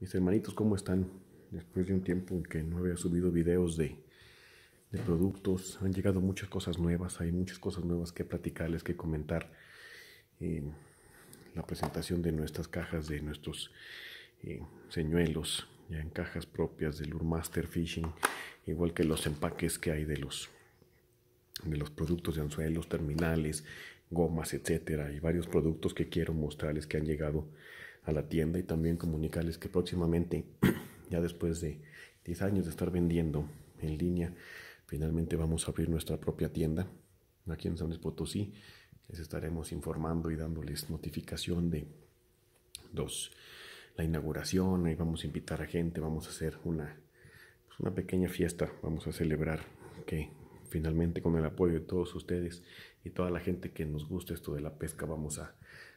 Mis hermanitos, ¿cómo están? Después de un tiempo en que no había subido videos de, productos, han llegado muchas cosas nuevas, hay muchas cosas nuevas que platicarles, que comentar. Eh, la presentación de nuestras cajas, de nuestros eh, señuelos, ya en cajas propias del Urmaster Fishing, igual que los empaques que hay de los, de los productos de anzuelos, terminales, gomas, etcétera, y varios productos que quiero mostrarles que han llegado a la tienda y también comunicarles que próximamente, ya después de 10 años de estar vendiendo en línea, finalmente vamos a abrir nuestra propia tienda aquí en San Luis Potosí. Les estaremos informando y dándoles notificación de dos, la inauguración, ahí vamos a invitar a gente, vamos a hacer una, pues, una pequeña fiesta, vamos a celebrar que finalmente con el apoyo de todos ustedes y toda la gente que nos gusta esto de la pesca, vamos a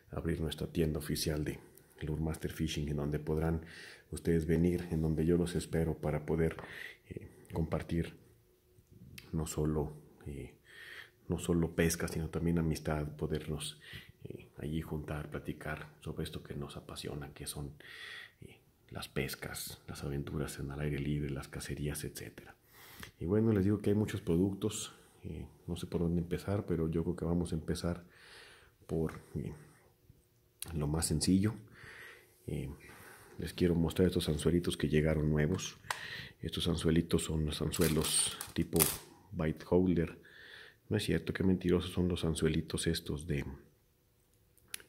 abrir nuestra tienda oficial de, el Master Fishing, en donde podrán ustedes venir, en donde yo los espero para poder eh, compartir no solo, eh, no solo pesca, sino también amistad, podernos eh, allí juntar, platicar sobre esto que nos apasiona, que son las pescas, las aventuras en el aire libre, las cacerías, etc. Y bueno, les digo que hay muchos productos, no sé por dónde empezar, pero yo creo que vamos a empezar por lo más sencillo, eh, les quiero mostrar estos anzuelitos que llegaron nuevos. Estos anzuelitos son los anzuelos tipo bite holder. No es cierto, que mentirosos son los anzuelitos estos de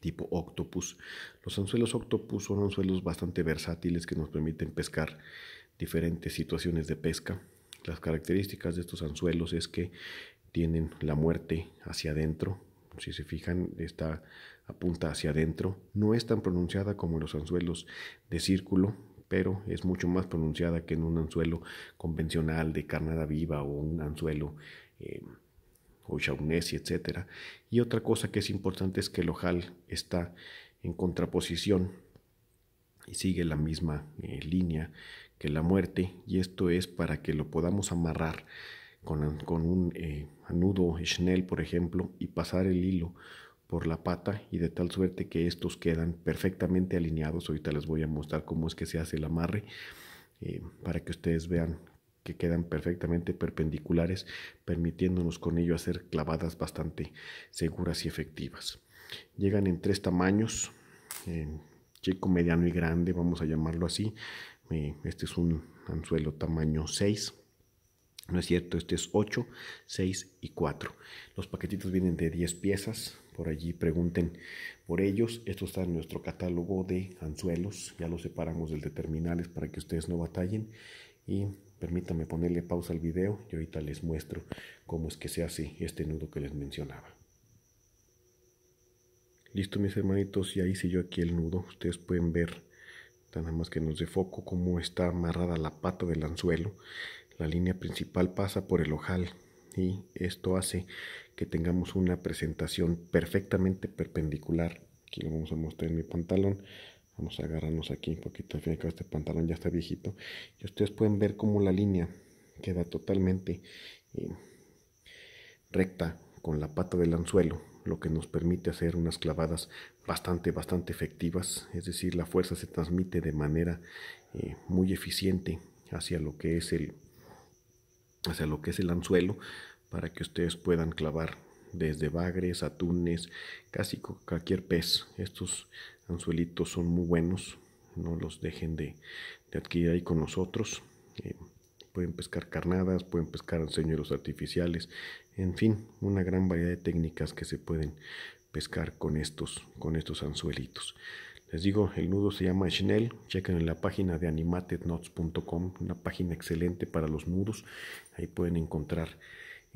tipo octopus. Los anzuelos octopus son anzuelos bastante versátiles que nos permiten pescar diferentes situaciones de pesca. Las características de estos anzuelos es que tienen la muerte hacia adentro, si se fijan, está apunta hacia adentro. No es tan pronunciada como los anzuelos de círculo, pero es mucho más pronunciada que en un anzuelo convencional de carnada viva o un anzuelo eh, o y etc. Y otra cosa que es importante es que el ojal está en contraposición y sigue la misma eh, línea que la muerte y esto es para que lo podamos amarrar con, un nudo eh, anudo Schnell, por ejemplo, y pasar el hilo por la pata y de tal suerte que estos quedan perfectamente alineados. Ahorita les voy a mostrar cómo es que se hace el amarre eh, para que ustedes vean que quedan perfectamente perpendiculares, permitiéndonos con ello hacer clavadas bastante seguras y efectivas. Llegan en tres tamaños, chico, mediano y grande, vamos a llamarlo así. Eh, este es un anzuelo tamaño 6 no es cierto, este es 8, 6 y 4. Los paquetitos vienen de 10 piezas, por allí pregunten por ellos. Esto está en nuestro catálogo de anzuelos, ya los separamos del de terminales para que ustedes no batallen. Y permítanme ponerle pausa al video y ahorita les muestro cómo es que se hace este nudo que les mencionaba. Listo mis hermanitos, ya hice yo aquí el nudo. Ustedes pueden ver, nada más que nos de foco, cómo está amarrada la pata del anzuelo la línea principal pasa por el ojal y esto hace que tengamos una presentación perfectamente perpendicular. Aquí lo vamos a mostrar en mi pantalón. Vamos a agarrarnos aquí un poquito. Al este pantalón ya está viejito. Y ustedes pueden ver cómo la línea queda totalmente eh, recta con la pata del anzuelo. Lo que nos permite hacer unas clavadas bastante, bastante efectivas. Es decir, la fuerza se transmite de manera eh, muy eficiente hacia lo que es el hacia lo que es el anzuelo para que ustedes puedan clavar desde bagres, atunes, casi cualquier pez. Estos anzuelitos son muy buenos, no los dejen de, de adquirir ahí con nosotros. Eh, pueden pescar carnadas, pueden pescar anzuelos artificiales, en fin, una gran variedad de técnicas que se pueden pescar con estos, con estos anzuelitos. Les digo, el nudo se llama Chanel, chequen en la página de animatednots.com, una página excelente para los nudos, ahí pueden encontrar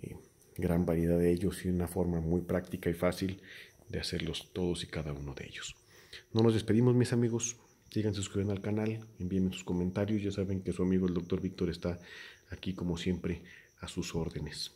eh, gran variedad de ellos y una forma muy práctica y fácil de hacerlos todos y cada uno de ellos. No nos despedimos mis amigos, sigan suscribiendo al canal, envíenme sus comentarios, ya saben que su amigo el doctor Víctor está aquí como siempre a sus órdenes.